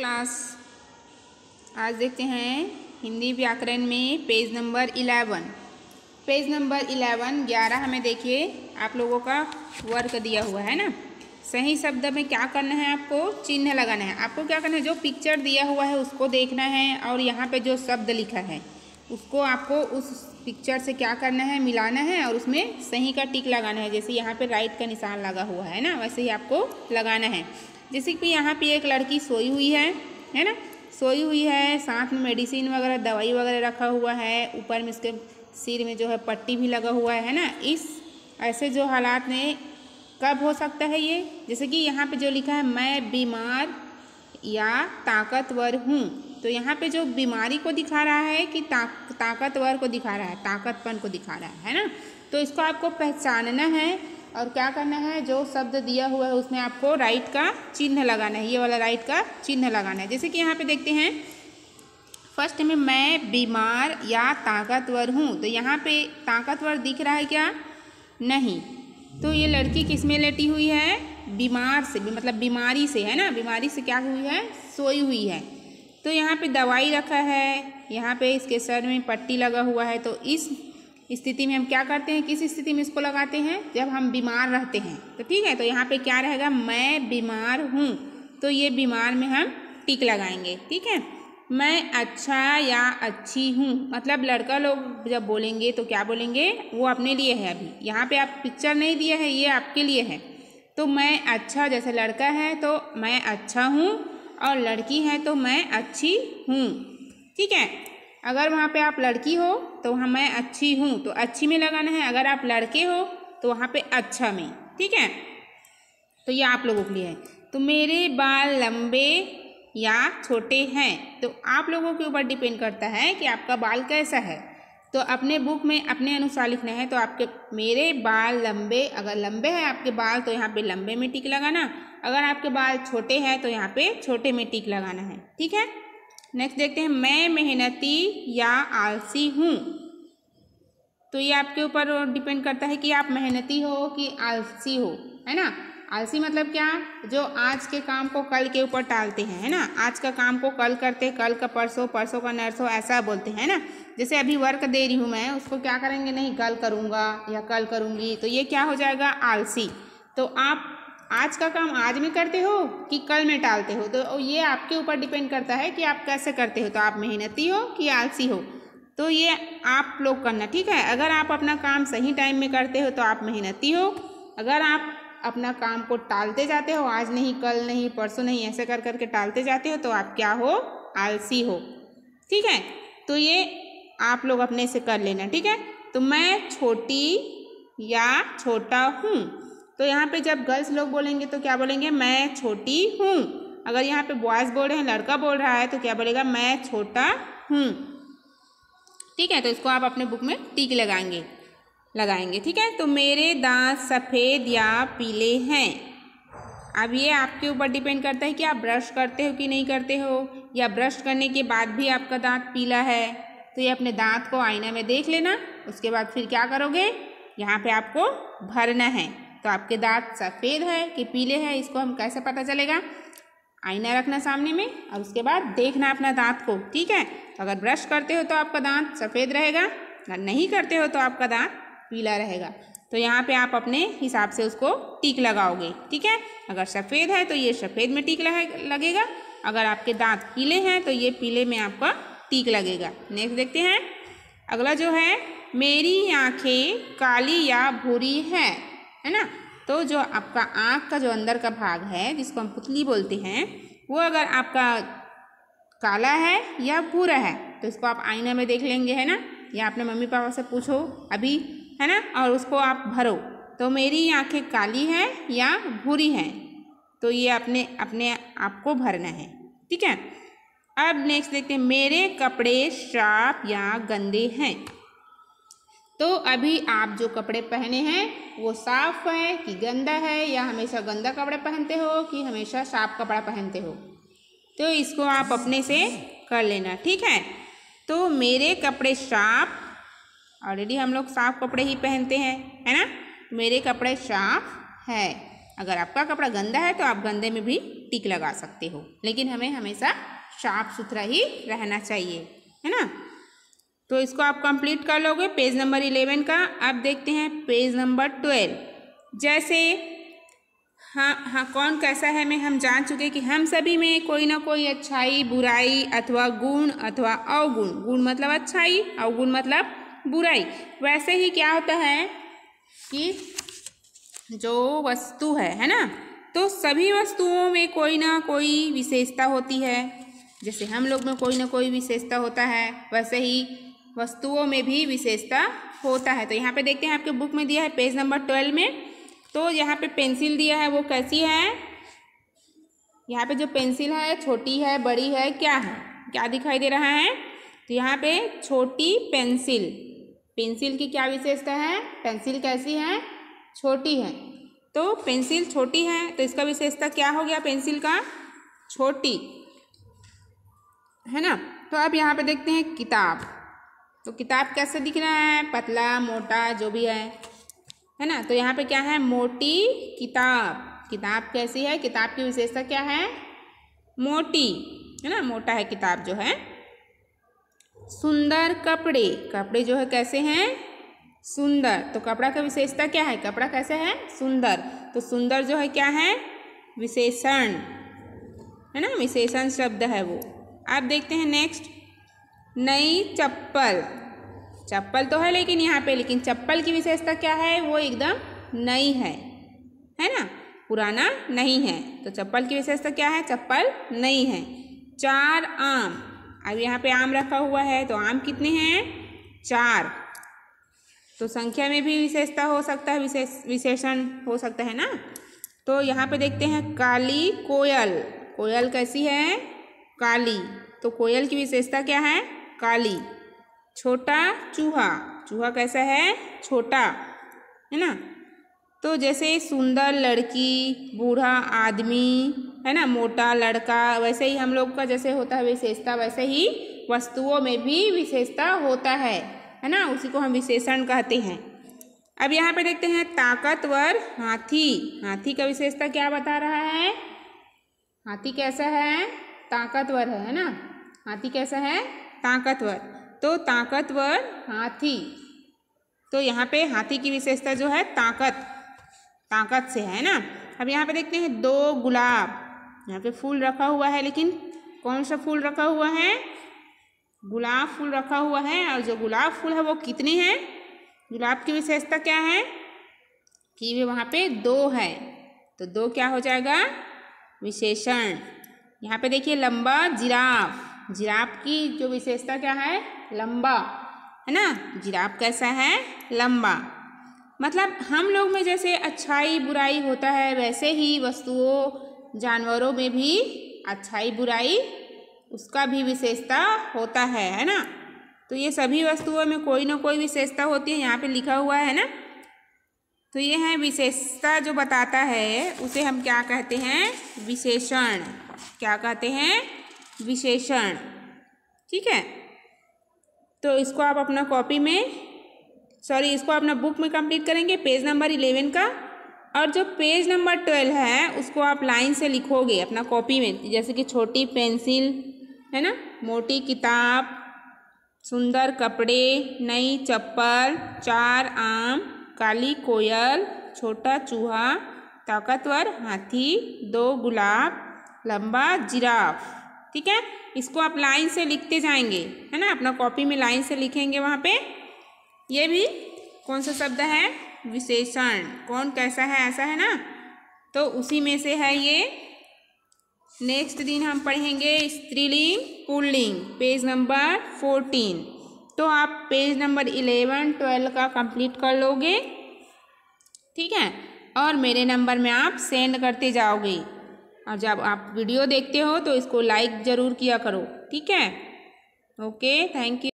class आज देखते हैं हिंदी व्याकरण में page number eleven page number eleven ग्यारह हमें देखिए आप लोगों का वर्क दिया हुआ है ना सही शब्द में क्या करना है आपको चिन्ह लगाना है आपको क्या करना है जो पिक्चर दिया हुआ है उसको देखना है और यहाँ पे जो शब्द लिखा है उसको आपको उस पिक्चर से क्या करना है मिलाना है और उसमें सही का टिक लगाना है जैसे यहाँ पे राइट का निशान लगा हुआ है ना वैसे ही आपको लगाना है जैसे कि यहाँ पे एक लड़की सोई हुई है है ना सोई हुई है साथ में मेडिसिन वगैरह दवाई वगैरह रखा हुआ है ऊपर में इसके सिर में जो है पट्टी भी लगा हुआ है ना इस ऐसे जो हालात में कब हो सकता है ये जैसे कि यहाँ पे जो लिखा है मैं बीमार या ताकतवर हूँ तो यहाँ पे जो बीमारी को दिखा रहा है कि ता, ताकतवर को दिखा रहा है ताकतपन को दिखा रहा है है ना तो इसको आपको पहचानना है और क्या करना है जो शब्द दिया हुआ है उसमें आपको राइट का चिन्ह लगाना है ये वाला राइट का चिन्ह लगाना है जैसे कि यहाँ पे देखते हैं फर्स्ट में मैं बीमार या ताकतवर हूँ तो यहाँ पे ताकतवर दिख रहा है क्या नहीं तो ये लड़की किस में लेटी हुई है बीमार से मतलब बीमारी से है ना बीमारी से क्या हुई है सोई हुई है तो यहाँ पे दवाई रखा है यहाँ पे इसके सर में पट्टी लगा हुआ है तो इस स्थिति में हम क्या करते हैं किस स्थिति में इसको लगाते हैं जब हम बीमार रहते हैं तो ठीक है तो यहाँ पे क्या रहेगा मैं बीमार हूँ तो ये बीमार में हम टिक लगाएंगे ठीक है मैं अच्छा या अच्छी हूँ मतलब लड़का लोग जब बोलेंगे तो क्या बोलेंगे वो अपने लिए है अभी यहाँ पे आप पिक्चर नहीं दिया है ये आपके लिए है तो मैं अच्छा जैसे लड़का है तो मैं अच्छा हूँ और लड़की है तो मैं अच्छी हूँ ठीक है अगर वहाँ पे आप लड़की हो तो वहाँ मैं अच्छी हूँ तो अच्छी में लगाना है अगर आप लड़के हो तो वहाँ पे अच्छा में ठीक है तो ये आप लोगों के लिए है तो मेरे बाल लंबे या छोटे हैं तो आप लोगों के ऊपर डिपेंड करता है कि आपका बाल कैसा है तो अपने बुक में अपने अनुसार लिखना है तो आपके मेरे बाल लंबे अगर लंबे हैं आपके बाल तो यहाँ पे लंबे में टिक लगाना अगर आपके बाल छोटे हैं तो यहाँ पे छोटे में टिक लगाना है ठीक है नेक्स्ट देखते हैं मैं मेहनती या आलसी हूँ तो ये आपके ऊपर डिपेंड करता है कि आप मेहनती हो कि आलसी हो है ना आलसी मतलब क्या जो आज के काम को कल के ऊपर टालते हैं है ना आज का काम को कल करते कल का परसों परसों का नर्सों ऐसा बोलते हैं ना जैसे अभी वर्क दे रही हूँ मैं उसको क्या करेंगे नहीं कल करूँगा या कल करूँगी तो ये क्या हो जाएगा आलसी तो आप आज का काम आज में करते हो कि कल में टालते हो तो ये आपके ऊपर डिपेंड करता है कि आप कैसे करते हो तो आप मेहनती हो कि आलसी हो तो ये आप लोग करना ठीक है अगर आप अपना काम सही टाइम में करते हो तो आप मेहनती हो अगर आप अपना काम को टालते जाते हो आज नहीं कल नहीं परसों नहीं ऐसे कर करके टालते जाते हो तो आप क्या हो आलसी हो ठीक है तो ये आप लोग अपने से कर लेना ठीक है तो मैं छोटी या छोटा हूँ तो यहाँ पे जब गर्ल्स लोग बोलेंगे तो क्या बोलेंगे मैं छोटी हूँ अगर यहाँ पे बॉयज़ बोल रहे हैं लड़का बोल रहा है तो क्या बोलेगा मैं छोटा हूँ ठीक है तो इसको आप अपने बुक में टीक लगाएंगे लगाएंगे ठीक है तो मेरे दांत सफ़ेद या पीले हैं अब ये आपके ऊपर डिपेंड करता है कि आप ब्रश करते हो कि नहीं करते हो या ब्रश करने के बाद भी आपका दांत पीला है तो ये अपने दांत को आईना में देख लेना उसके बाद फिर क्या करोगे यहाँ पे आपको भरना है तो आपके दांत सफ़ेद हैं कि पीले हैं इसको हम कैसे पता चलेगा आईना रखना सामने में और उसके बाद देखना अपना दांत को ठीक है तो अगर ब्रश करते हो तो आपका दांत सफ़ेद रहेगा अगर नहीं करते हो तो आपका दांत पीला रहेगा तो यहाँ पे आप अपने हिसाब से उसको टीक लगाओगे ठीक है अगर सफ़ेद है तो ये सफ़ेद में टीक लगेगा अगर आपके दांत पीले हैं तो ये पीले में आपका टीक लगेगा नेक्स्ट देखते हैं अगला जो है मेरी आँखें काली या भूरी है है ना तो जो आपका आँख का जो अंदर का भाग है जिसको हम पुतली बोलते हैं वो अगर आपका काला है या भूरा है तो इसको आप आईना में देख लेंगे है ना या अपने मम्मी पापा से पूछो अभी है ना और उसको आप भरो तो मेरी आंखें काली हैं या भूरी हैं तो ये अपने अपने आप को भरना है ठीक है अब नेक्स्ट देखते हैं मेरे कपड़े श्राप या गंदे हैं तो अभी आप जो कपड़े पहने हैं वो साफ है कि गंदा है या हमेशा गंदा कपड़ा पहनते हो कि हमेशा साफ कपड़ा पहनते हो तो इसको आप अपने से कर लेना ठीक है तो मेरे कपड़े साफ ऑलरेडी हम लोग साफ कपड़े ही पहनते हैं है ना मेरे कपड़े साफ है अगर आपका कपड़ा गंदा है तो आप गंदे में भी टिक लगा सकते हो लेकिन हमें हमेशा साफ सुथरा ही रहना चाहिए है ना तो इसको आप कंप्लीट कर लोगे पेज नंबर इलेवन का अब देखते हैं पेज नंबर ट्वेल्व जैसे हाँ हाँ कौन कैसा है मैं हम जान चुके कि हम सभी में कोई ना कोई अच्छाई बुराई अथवा गुण अथवा अवगुण गुण मतलब अच्छाई अवगुण मतलब बुराई वैसे ही क्या होता है कि जो वस्तु है है ना तो सभी वस्तुओं में कोई ना कोई विशेषता होती है जैसे हम लोग में कोई ना कोई विशेषता होता है वैसे ही वस्तुओं में भी विशेषता होता है तो यहाँ पे देखते हैं आपके बुक में दिया है पेज नंबर ट्वेल्व में तो यहाँ पे पेंसिल दिया है वो कैसी है यहाँ पे जो पेंसिल है छोटी है बड़ी है क्या है क्या दिखाई दे रहा है तो यहाँ पे छोटी पेंसिल पेंसिल की क्या विशेषता है पेंसिल कैसी है छोटी है तो पेंसिल छोटी है तो इसका विशेषता क्या हो गया पेंसिल का छोटी है ना तो अब यहाँ पे देखते हैं किताब तो किताब कैसे दिख रहा है पतला मोटा जो भी है है ना तो यहाँ पे क्या है मोटी किताब किताब कैसी है किताब की विशेषता क्या है मोटी है ना मोटा है किताब जो है सुंदर कपड़े कपड़े जो है कैसे हैं सुंदर तो कपड़ा का विशेषता क्या है कपड़ा कैसे है सुंदर तो सुंदर जो है क्या है विशेषण है ना विशेषण शब्द है वो आप देखते हैं नेक्स्ट नई चप्पल चप्पल तो है लेकिन यहाँ पे लेकिन चप्पल की विशेषता क्या है वो एकदम नई है है ना पुराना नहीं है तो चप्पल की विशेषता क्या है चप्पल नई है चार आम अब यहाँ पे आम रखा हुआ है तो आम कितने हैं चार तो संख्या में भी विशेषता हो सकता है विशेष विशेषण हो सकता है ना तो यहाँ पे देखते हैं काली कोयल कोयल कैसी है काली तो कोयल की विशेषता क्या है काली छोटा चूहा चूहा कैसा है छोटा है ना तो जैसे सुंदर लड़की बूढ़ा आदमी है ना मोटा लड़का वैसे ही हम लोग का जैसे होता है विशेषता वैसे ही वस्तुओं में भी विशेषता होता है है ना उसी को हम विशेषण कहते हैं अब यहाँ पे देखते हैं ताकतवर हाथी हाथी का विशेषता क्या बता रहा है हाथी कैसा है ताकतवर है ना हाथी कैसा है ताकतवर तो ताकतवर हाथी तो यहाँ पे हाथी की विशेषता जो है ताकत ताकत से है ना अब यहाँ पे देखते हैं दो गुलाब यहाँ पे फूल रखा हुआ है लेकिन कौन सा फूल रखा हुआ है गुलाब फूल रखा हुआ है और जो गुलाब फूल है वो कितने हैं गुलाब की विशेषता क्या है कि वे वहाँ पे दो है तो दो क्या हो जाएगा विशेषण यहाँ पे देखिए लंबा जिराफ जिराफ की जो विशेषता क्या है लंबा है ना जिराफ कैसा है लंबा मतलब हम लोग में जैसे अच्छाई बुराई होता है वैसे ही वस्तुओं जानवरों में भी अच्छाई बुराई उसका भी विशेषता होता है है ना तो ये सभी वस्तुओं में कोई ना कोई विशेषता होती है यहाँ पे लिखा हुआ है ना तो ये है विशेषता जो बताता है उसे हम क्या कहते हैं विशेषण क्या कहते हैं विशेषण ठीक है तो इसको आप अपना कॉपी में सॉरी इसको अपना बुक में कंप्लीट करेंगे पेज नंबर इलेवन का और जो पेज नंबर ट्वेल्व है उसको आप लाइन से लिखोगे अपना कॉपी में जैसे कि छोटी पेंसिल है ना मोटी किताब सुंदर कपड़े नई चप्पल चार आम काली कोयल छोटा चूहा ताकतवर हाथी दो गुलाब लंबा जिराफ ठीक है इसको आप लाइन से लिखते जाएंगे है ना अपना कॉपी में लाइन से लिखेंगे वहाँ पे ये भी कौन सा शब्द है विशेषण कौन कैसा है ऐसा है ना तो उसी में से है ये नेक्स्ट दिन हम पढ़ेंगे स्त्रीलिंग पुल्लिंग पेज नंबर फोर्टीन तो आप पेज नंबर इलेवन ट्वेल्व का कंप्लीट कर लोगे ठीक है और मेरे नंबर में आप सेंड करते जाओगे और जब आप वीडियो देखते हो तो इसको लाइक ज़रूर किया करो ठीक है ओके थैंक यू